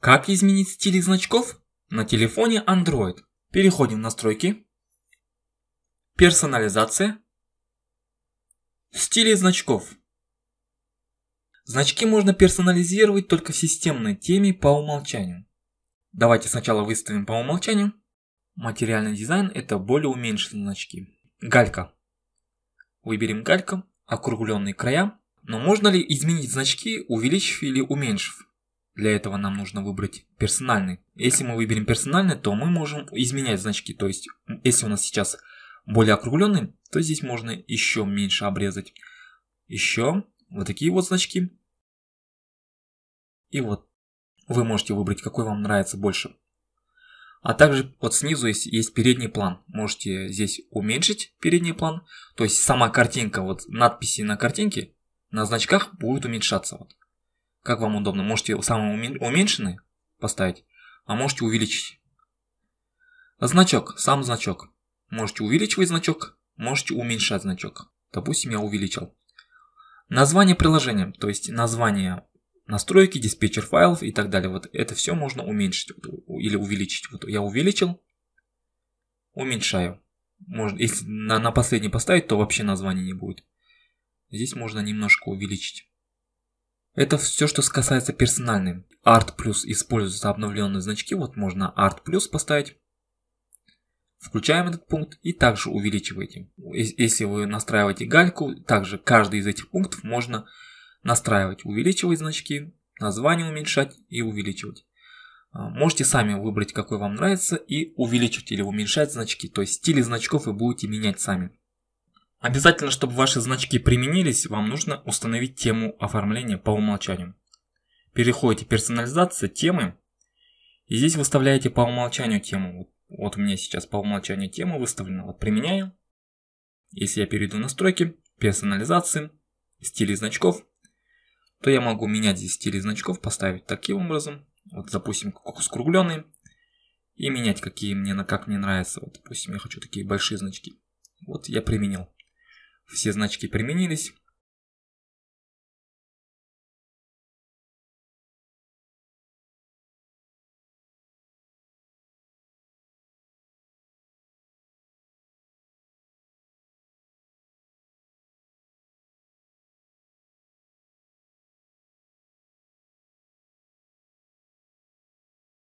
Как изменить стиль значков? На телефоне Android. Переходим в настройки. Персонализация. Стили значков. Значки можно персонализировать только в системной теме по умолчанию. Давайте сначала выставим по умолчанию. Материальный дизайн это более уменьшенные значки. Галька. Выберем галька, округленные края. Но можно ли изменить значки, увеличив или уменьшив? Для этого нам нужно выбрать персональный. Если мы выберем персональный, то мы можем изменять значки. То есть, если у нас сейчас более округленный, то здесь можно еще меньше обрезать. Еще вот такие вот значки. И вот вы можете выбрать, какой вам нравится больше. А также вот снизу есть, есть передний план. Можете здесь уменьшить передний план. То есть сама картинка, вот надписи на картинке, на значках будет уменьшаться. Вот. Как вам удобно, можете самый уменьшенный поставить, а можете увеличить. Значок, сам значок. Можете увеличивать значок, можете уменьшать значок. Допустим, я увеличил. Название приложения, то есть название настройки, диспетчер файлов и так далее. Вот это все можно уменьшить или увеличить. Вот я увеличил, уменьшаю. Можно, если на, на последний поставить, то вообще названия не будет. Здесь можно немножко увеличить. Это все, что касается персональным. Art плюс используются обновленные значки, вот можно Art плюс поставить. Включаем этот пункт и также увеличиваете. Если вы настраиваете гальку, также каждый из этих пунктов можно настраивать. Увеличивать значки, название уменьшать и увеличивать. А, можете сами выбрать, какой вам нравится, и увеличивать или уменьшать значки. То есть стили значков вы будете менять сами. Обязательно, чтобы ваши значки применились, вам нужно установить тему оформления по умолчанию. Переходите «Персонализация», «Темы». И здесь выставляете по умолчанию тему. Вот у меня сейчас по умолчанию тема выставлена. Вот применяю. Если я перейду в настройки, персонализации, стили значков, то я могу менять здесь стили значков, поставить таким образом. Вот запустим скругленный. И менять, какие мне, как мне нравится. Вот, допустим, я хочу такие большие значки. Вот я применил. Все значки применились,